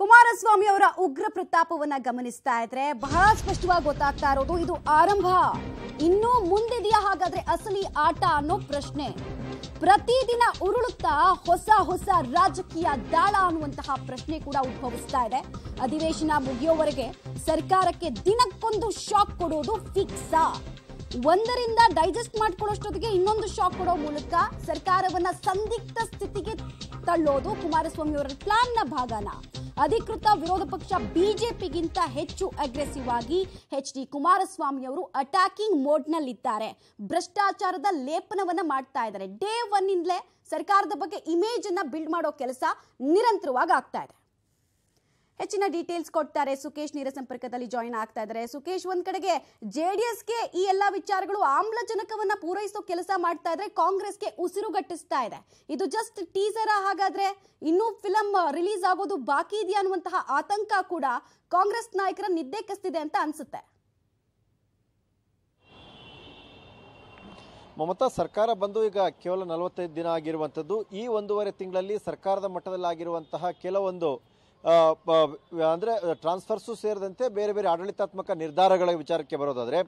ಕುಮಾರಸ್ವಾಮಿ ಅವರ ಉಗ್ರ ಪ್ರತಾಪವನ್ನ ಗಮನಿಸ್ತಾ ಇದ್ರೆ ಬಹಳ ಸ್ಪಷ್ಟವಾಗಿ ಗೊತ್ತಾಗ್ತಾ ಇರೋದು ಇದು ಆರಂಭ ಇನ್ನೂ ಮುಂದಿದೆಯಾ ಹಾಗಾದ್ರೆ ಅಸಲಿ ಆಟ ಅನ್ನೋ ಪ್ರಶ್ನೆ ಪ್ರತಿದಿನ ಉರುಳುತ್ತಾ ಹೊಸ ಹೊಸ ರಾಜಕೀಯ ದಾಳ ಅನ್ನುವಂತಹ ಪ್ರಶ್ನೆ ಕೂಡ ಉದ್ಭವಿಸ್ತಾ ಇದೆ ಅಧಿವೇಶನ ಮುಗಿಯೋವರೆಗೆ ಸರ್ಕಾರಕ್ಕೆ ದಿನಕ್ಕೊಂದು ಶಾಕ್ ಕೊಡೋದು ಫಿಕ್ಸ್ ಒಂದರಿಂದ ಡೈಜೆಸ್ಟ್ ಮಾಡ್ಕೊಳ್ಳೋಷ್ಟೊತ್ತಿಗೆ ಇನ್ನೊಂದು ಶಾಕ್ ಕೊಡೋ ಮೂಲಕ ಸರ್ಕಾರವನ್ನ ಸಂದಿಗ್ಧ ಸ್ಥಿತಿಗೆ ತಳ್ಳೋದು ಕುಮಾರಸ್ವಾಮಿ ಅವರ ಪ್ಲಾನ್ನ ಭಾಗನ ಅಧಿಕೃತ ವಿರೋಧ ಪಕ್ಷ ಬಿಜೆಪಿಗಿಂತ ಹೆಚ್ಚು ಅಗ್ರೆಸಿವ್ ಆಗಿ ಎಚ್ ಡಿ ಕುಮಾರಸ್ವಾಮಿ ಅವರು ಅಟ್ಯಾಕಿಂಗ್ ಮೋಡ್ನಲ್ಲಿದ್ದಾರೆ ಭ್ರಷ್ಟಾಚಾರದ ಲೇಪನವನ್ನ ಮಾಡ್ತಾ ಇದ್ದಾರೆ ಡೇ ಒನ್ ಇಂದಲೇ ಸರ್ಕಾರದ ಬಗ್ಗೆ ಇಮೇಜ್ ಅನ್ನ ಬಿಲ್ಡ್ ಮಾಡೋ ಕೆಲಸ ನಿರಂತರವಾಗಿ ಆಗ್ತಾ ಇದೆ ಹೆಚ್ಚಿನ ಡೀಟೇಲ್ಸ್ ಕೊಡ್ತಾರೆ ಸುಕೇಶ್ ನೀರ ಸಂಪರ್ಕದಲ್ಲಿ ಜಾಯಿನ್ ಆಗ್ತಾ ಇದ್ದಾರೆ ಸುಕೇಶ್ ಒಂದ್ ಕಡೆಗೆ ಗೆ ಈ ಎಲ್ಲಾ ವಿಚಾರಗಳು ಆಮ್ಲಜನಕವನ್ನ ಪೂರೈಸೋ ಕೆಲಸ ಮಾಡ್ತಾ ಇದ್ರೆ ಕಾಂಗ್ರೆಸ್ಗೆ ಉಸಿರುಗಟ್ಟಿಸ್ತಾ ಇದೆ ಇದು ಜಸ್ಟ್ ಟೀಸರ್ ಹಾಗಾದ್ರೆ ಇನ್ನೂ ಫಿಲಂ ರಿಲೀಸ್ ಆಗೋದು ಬಾಕಿ ಇದೆಯಾ ಅನ್ನುವಂತಹ ಆತಂಕ ಕೂಡ ಕಾಂಗ್ರೆಸ್ ನಾಯಕರ ನಿದ್ದೆ ಕಸ್ತಿದೆ ಅಂತ ಅನ್ಸುತ್ತೆ ಮಮತಾ ಸರ್ಕಾರ ಬಂದು ಈಗ ಕೇವಲ ನಲವತ್ತೈದು ದಿನ ಆಗಿರುವಂಥದ್ದು ಈ ಒಂದೂವರೆ ತಿಂಗಳಲ್ಲಿ ಸರ್ಕಾರದ ಮಟ್ಟದಲ್ಲಾಗಿರುವಂತಹ ಕೆಲವೊಂದು ಅಂದರೆ ಟ್ರಾನ್ಸ್ಫರ್ಸು ಸೇರಿದಂತೆ ಬೇರೆ ಬೇರೆ ಆಡಳಿತಾತ್ಮಕ ನಿರ್ಧಾರಗಳ ವಿಚಾರಕ್ಕೆ ಬರೋದಾದರೆ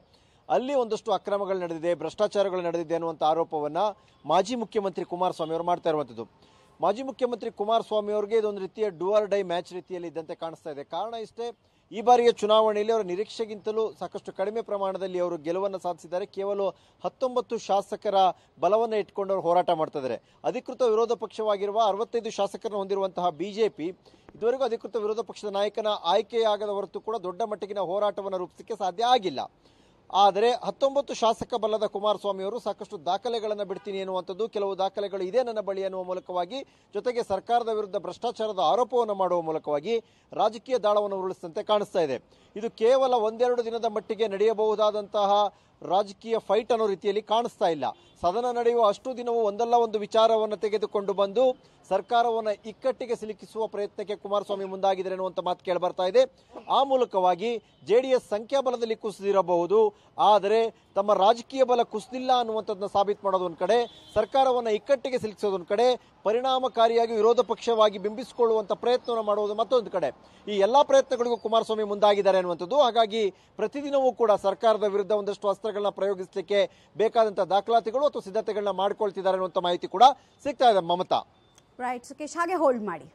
ಅಲ್ಲಿ ಒಂದಷ್ಟು ಅಕ್ರಮಗಳು ನಡೆದಿದೆ ಭ್ರಷ್ಟಾಚಾರಗಳು ನಡೆದಿದೆ ಅನ್ನುವಂಥ ಆರೋಪವನ್ನು ಮಾಜಿ ಮುಖ್ಯಮಂತ್ರಿ ಕುಮಾರಸ್ವಾಮಿ ಅವರು ಮಾಡ್ತಾ ಇರುವಂಥದ್ದು ಮಾಜಿ ಮುಖ್ಯಮಂತ್ರಿ ಕುಮಾರಸ್ವಾಮಿ ಅವರಿಗೆ ಇದೊಂದು ರೀತಿಯ ಡೂಆರ್ ಡೈ ಮ್ಯಾಚ್ ರೀತಿಯಲ್ಲಿ ಇದ್ದಂತೆ ಕಾಣಿಸ್ತಾ ಇದೆ ಕಾರಣ ಇಷ್ಟೇ ಈ ಬಾರಿಯ ಚುನಾವಣೆಯಲ್ಲಿ ಅವರ ನಿರೀಕ್ಷೆಗಿಂತಲೂ ಸಾಕಷ್ಟು ಕಡಿಮೆ ಪ್ರಮಾಣದಲ್ಲಿ ಅವರು ಗೆಲುವನ್ನು ಸಾಧಿಸಿದ್ದಾರೆ ಕೇವಲ ಹತ್ತೊಂಬತ್ತು ಶಾಸಕರ ಬಲವನ್ನು ಇಟ್ಕೊಂಡು ಅವರು ಹೋರಾಟ ಮಾಡ್ತಾ ಅಧಿಕೃತ ವಿರೋಧ ಪಕ್ಷವಾಗಿರುವ ಅರವತ್ತೈದು ಶಾಸಕರನ್ನು ಹೊಂದಿರುವಂತಹ ಬಿಜೆಪಿ ಇದುವರೆಗೂ ಅಧಿಕೃತ ವಿರೋಧ ಪಕ್ಷದ ನಾಯಕನ ಆಯ್ಕೆಯಾಗದ ಹೊರತು ಕೂಡ ದೊಡ್ಡ ಮಟ್ಟಿಗಿನ ಹೋರಾಟವನ್ನು ರೂಪಿಸಲಿಕ್ಕೆ ಸಾಧ್ಯ ಆಗಿಲ್ಲ ಆದರೆ ಹತ್ತೊಂಬತ್ತು ಶಾಸಕ ಬಲ್ಲದ ಕುಮಾರಸ್ವಾಮಿ ಅವರು ಸಾಕಷ್ಟು ದಾಖಲೆಗಳನ್ನು ಬಿಡ್ತೀನಿ ಎನ್ನುವಂಥದ್ದು ಕೆಲವು ದಾಖಲೆಗಳು ಇದೆ ನನ್ನ ಬಳಿ ಎನ್ನುವ ಮೂಲಕವಾಗಿ ಜೊತೆಗೆ ಸರ್ಕಾರದ ವಿರುದ್ಧ ಭ್ರಷ್ಟಾಚಾರದ ಆರೋಪವನ್ನು ಮಾಡುವ ಮೂಲಕವಾಗಿ ರಾಜಕೀಯ ದಾಳವನ್ನು ಉರುಳಿಸಿದಂತೆ ಕಾಣಿಸ್ತಾ ಇದೆ ಇದು ಕೇವಲ ಒಂದೆರಡು ದಿನದ ಮಟ್ಟಿಗೆ ನಡೆಯಬಹುದಾದಂತಹ ರಾಜಕೀಯ ಫೈಟ್ ಅನ್ನೋ ರೀತಿಯಲ್ಲಿ ಕಾಣಿಸ್ತಾ ಇಲ್ಲ ಸದನ ನಡೆಯುವ ಅಷ್ಟು ದಿನವೂ ಒಂದಲ್ಲ ಒಂದು ವಿಚಾರವನ್ನು ತೆಗೆದುಕೊಂಡು ಬಂದು ಸರ್ಕಾರವನ್ನು ಇಕ್ಕಟ್ಟಿಗೆ ಸಿಲುಕಿಸುವ ಪ್ರಯತ್ನಕ್ಕೆ ಕುಮಾರಸ್ವಾಮಿ ಮುಂದಾಗಿದ್ದಾರೆ ಅನ್ನುವಂಥ ಮಾತು ಕೇಳಿ ಬರ್ತಾ ಇದೆ ಆ ಮೂಲಕವಾಗಿ ಜೆ ಡಿ ಎಸ್ ಸಂಖ್ಯಾಬಲದಲ್ಲಿ ಕುಸಿದಿರಬಹುದು ಆದರೆ ತಮ್ಮ ರಾಜಕೀಯ ಬಲ ಕುಸಿದಿಲ್ಲ ಅನ್ನುವಂಥದ್ದನ್ನ ಸಾಬೀತು ಮಾಡೋದೊಂದು ಕಡೆ ಸರ್ಕಾರವನ್ನು ಇಕ್ಕಟ್ಟಿಗೆ ಸಿಲುಕಿಸೋದೊಂದು ಕಡೆ ಪರಿಣಾಮಕಾರಿಯಾಗಿ ವಿರೋಧ ಪಕ್ಷವಾಗಿ ಬಿಂಬಿಸಿಕೊಳ್ಳುವಂಥ ಪ್ರಯತ್ನವನ್ನು ಮಾಡುವುದು ಮತ್ತೊಂದು ಕಡೆ ಈ ಎಲ್ಲ ಪ್ರಯತ್ನಗಳಿಗೂ ಕುಮಾರಸ್ವಾಮಿ ಮುಂದಾಗಿದ್ದಾರೆ ಅನ್ನುವಂಥದ್ದು ಹಾಗಾಗಿ ಪ್ರತಿದಿನವೂ ಕೂಡ ಸರ್ಕಾರದ ವಿರುದ್ಧ ಒಂದಷ್ಟು ಅಸ್ತ್ರಗಳನ್ನ ಪ್ರಯೋಗಿಸಲಿಕ್ಕೆ ಬೇಕಾದಂಥ ದಾಖಲಾತಿಗಳು ಅಥವಾ ಸಿದ್ಧತೆಗಳನ್ನ ಮಾಡಿಕೊಳ್ತಿದ್ದಾರೆ ಅನ್ನುವಂಥ ಮಾಹಿತಿ ಕೂಡ ಸಿಗ್ತಾ ಇದೆ ಮಮತಾ ರೈಟ್ ಸುಖೇಶ್ ಹಾಗೆ ಹೋಲ್ಡ್ ಮಾಡಿ